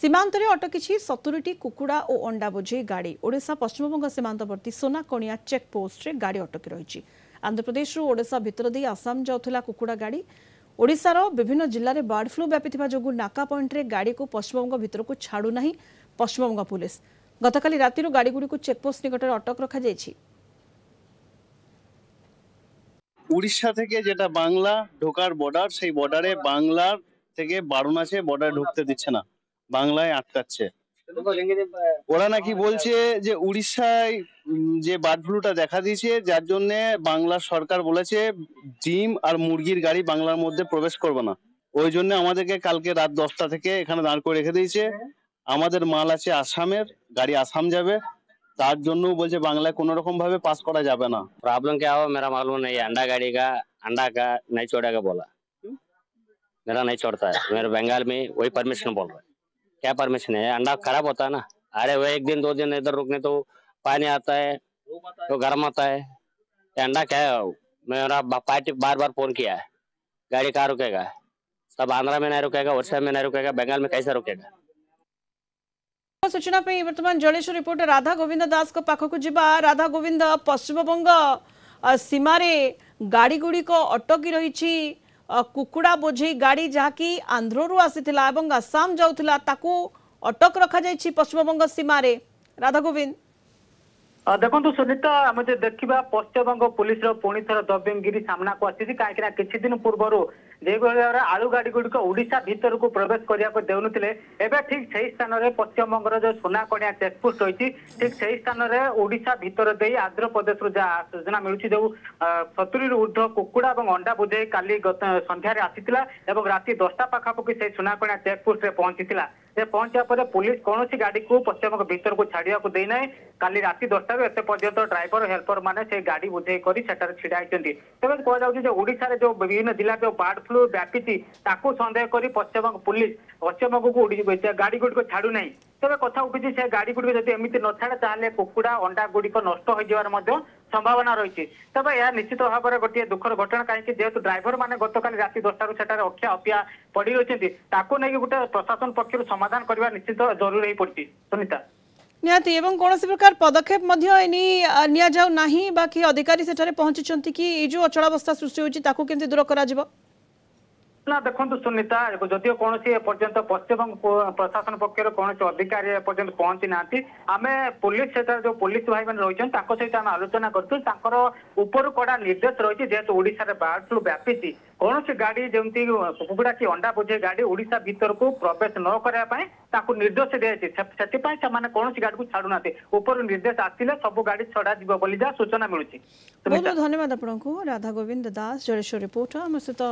সীমান্তরে অটকিছি সতুরিটি কুকুড়া ও অন্ডা বোঝেই গাড়ি ওড়িশা পশ্চিমবঙ্গ সীমান্তবর্তী সোনাকণিয়া চেকপোস্টে গাড়ি অটকি রয়েছে আন্ধ্রপ্রদেশরু ওড়িশা ভিতর দিয়ে আসাম যাওয়া কুকুড়া গাড়ি ওড়িশার বিভিন্ন জেলায় বার্ড ফ্লু ব্যাপিথিবা যোগুঁ নাকা পয়েন্টরে গাড়িকু পশ্চিমবঙ্গ ভিতরকু ছাড়ু না পশ্চিমবঙ্গ পুলিশ গতকাল রাতির গাড়িগুড়ি চেকপোস্ট নিকটে অটক রখাযাই উড়িষ্যা থেকে যেটা বাংলা ঢোকার বর্ডার সেই বর্ডারে বাংলার থেকে বারণ আছে বর্ডারে ঢুকতে দিচ্ছে না বাংলায় আটকাচ্ছে ওরা নাকি বলছে যে উড়িষ্যায় যে বার্ড ফ্লুটা দেখা দিয়েছে যার জন্য বাংলা সরকার বলেছে ডিম আর মুরগির গাড়ি বাংলার মধ্যে প্রবেশ করবে না ওই জন্য আমাদেরকে কালকে রাত দশটা থেকে এখানে দাঁড় করে রেখে দিয়েছে আমাদের মাল আছে আসামের গাড়ি আসাম যাবে তার জন্য বলছে বাংলায় কোন রকম ভাবে পাস করা যাবে না প্রবলেম কে হবে মেরা मालूम नहीं अंडा गाड़ी का গা का नहीं छोड़ेगा बोला मेरा नहीं छोड़ता है मेरे बंगाल में वही परमिशन बोल क्या परमिशन है अंडा खराब होता है ना अरे वो एक दिन दो दिन इधर रुकने तो पानी आता है तो गर्म आता है अंडा क्या है मेरा पार्टी बार बार फोन किया है गाड़ी कहाँ रुकेगा तब आंध्रा में नहीं रुकेगा उड़ीसा में नहीं रुकेगा बंगाल में कैसे रुकेगा सूचना पे वर्तमान जलेश्वर रिपोर्टर राधा गोविंद दास को पाखक जावा राधा गोविंद पश्चिम बंग सीमार गाड़ी गुड़िक अटकी रही कुकुड़ा बोझ गाड़ी जहाँकि आंध्रु आसी आसाम जाऊक रखी पश्चिम बंग सीमार राधा गोविंद ଦେଖନ୍ତୁ ସୁନିତା ଆମେ ଯଦି ଦେଖିବା ପଶ୍ଚିମବଙ୍ଗ ପୁଲିସର ପୁଣି ଥର ଦବିଙ୍ଗିରି ସାମ୍ନାକୁ ଆସିଛି କାହିଁକି ନା କିଛି ଦିନ ପୂର୍ବରୁ ଯେଉଁଭଳି ଭାବରେ ଆଳୁ ଗାଡି ଗୁଡିକ ଓଡିଶା ଭିତରକୁ ପ୍ରବେଶ କରିବାକୁ ଦେଉନଥିଲେ ଏବେ ଠିକ ସେହି ସ୍ଥାନରେ ପଶ୍ଚିମବଙ୍ଗର ଯେଉଁ ସୁନାକଣିଆ ଚେକପୋଷ୍ଟ ରହିଛି ଠିକ ସେହି ସ୍ଥାନରେ ଓଡିଶା ଭିତର ଦେଇ ଆନ୍ଧ୍ରପ୍ରଦେଶରୁ ଯାହା ସୂଚନା ମିଳୁଛି ଯୋଉ ସତୁରିରୁ ଉର୍ଦ୍ଧ୍ୱ କୁକୁଡ଼ା ଏବଂ ଅଣ୍ଡା ବୁଝେଇ କାଲି ସନ୍ଧ୍ୟାରେ ଆସିଥିଲା ଏବଂ ରାତି ଦଶଟା ପାଖାପାଖି ସେହି ସୁନାକଣିଆ ଚେକପୋଷ୍ଟରେ ପହଞ୍ଚିଥିଲା ସେ ପହଞ୍ଚିବା ପରେ ପୋଲିସ କୌଣସି ଗାଡିକୁ ପଶ୍ଚିମ ଭିତରକୁ ଛାଡିବାକୁ ଦେଇନାହିଁ କାଲି ରାତି ଦଶଟାରୁ ଏତେ ପର୍ଯ୍ୟନ୍ତ ଡ୍ରାଇଭର ହେଲ୍ପର ମାନେ ସେ ଗାଡି ବୁଝେଇ କରି ସେଠାରେ ଛିଡା ହେଇଛନ୍ତି ତେବେ କୁହାଯାଉଛି ଯେ ଓଡିଶାରେ ଯେଉଁ ବିଭିନ୍ନ ଜିଲ୍ଲା ଯେଉଁ ବାର୍ଡ ଫ୍ଲୁ ବ୍ୟାପିଛି ତାକୁ ସନ୍ଦେହ କରି ପଶ୍ଚିମବଙ୍ଗ ପୋଲିସ ପଶ୍ଚିମବଙ୍ଗକୁ ଗାଡି ଗୁଡିକ ଛାଡୁନାହିଁ ତେବେ କଥା ଉଠୁଛି ସେ ଗାଡି ଗୁଡିକ ଯଦି ଏମିତି ନ ଛାଡେ ତାହେଲେ କୁକୁଡା ଅଣ୍ଡା ଗୁଡିକ ନଷ୍ଟ ହୋଇଯିବାର ମଧ୍ୟ ସମ୍ଭାବନା ରହିଛି ତେବେ ଏହା ନିଶ୍ଚିତ ଭାବରେ ଗୋଟିଏ ଦୁଃଖର ଘଟଣା କାହିଁକି ଯେହେତୁ ଡ୍ରାଇଭର ମାନେ ଗତକାଲି ରାତି ଦଶଟାରୁ ସେଠାରେ ଅକ୍ଷା ଅପିଆ ପଡି ରହିଛନ୍ତି ତାକୁ ନେଇକି ଗୋଟେ ପ୍ରଶାସନ ପକ୍ଷରୁ ସମାଧାନ କରିବା ନିଶ୍ଚିତ ଜରୁରୀ ହେଇପଡିଛି ସୁନିତା ନିହାତି ଏବଂ କୌଣସି ପ୍ରକାର ପଦକ୍ଷେପ ମଧ୍ୟ ଏ ନେଇ ନିଆଯାଉ ନାହିଁ ବାକି ଅଧିକାରୀ ସେଠାରେ ପହଞ୍ଚିଛନ୍ତି କି ଏଇ ଯେଉଁ ଅଚଳାବସ୍ଥା ସୃଷ୍ଟି ହେଉଛି ତାକୁ କେମିତି ଦୂର କରାଯିବ ନା ଦେଖନ୍ତୁ ସୁନିତା ଯଦିଓ କୌଣସି ଏପର୍ଯ୍ୟନ୍ତ ପଶ୍ଚିମବଙ୍ଗ ପ୍ରଶାସନ ପକ୍ଷରୁ କୌଣସି ଅଧିକାରୀ ଏପର୍ଯ୍ୟନ୍ତ ପହଞ୍ଚି ନାହାନ୍ତି ଆମେ ପୋଲିସ ସେଠାରେ ଯୋଉ ପୋଲିସ ଭାଇମାନେ ରହିଛନ୍ତି ତାଙ୍କ ସହିତ ଆମେ ଆଲୋଚନା କରୁଛୁ ତାଙ୍କର ଉପରୁ କଡ଼ା ନିର୍ଦ୍ଦେଶ ରହିଛି ଯେହେତୁ ଓଡ଼ିଶାରେ ବାର୍ଡ ଫ୍ଲୁ ବ୍ୟାପିଛି କୌଣସି ଗାଡ଼ି ଯେମିତି କୁକୁଡ଼ା କି ଅଣ୍ଡା ବୋଝେ ଗାଡ଼ି ଓଡ଼ିଶା ଭିତରକୁ ପ୍ରବେଶ ନ କରିବା ପାଇଁ ତାଙ୍କୁ ନିର୍ଦ୍ଦେଶ ଦିଆଯାଇଛି ସେଥିପାଇଁ ସେମାନେ କୌଣସି ଗାଡ଼ିକୁ ଛାଡ଼ୁନାହାନ୍ତି ଉପରୁ ନିର୍ଦ୍ଦେଶ ଆସିଲେ ସବୁ ଗାଡ଼ି ଛଡ଼ାଯିବ ବୋଲି ଯାହା ସୂଚନା ମିଳୁଛି ବହୁତ ଧନ୍ୟବାଦ ଆପଣଙ୍କୁ ରାଧା ଗୋବିନ୍ଦ ଦାସ ଜଳେଶ୍ୱର ରିପୋର୍ଟର ଆମ ସହିତ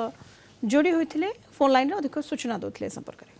जोड़ी होते फोन लाइन अधिक सूचना दूसरे संपर्क में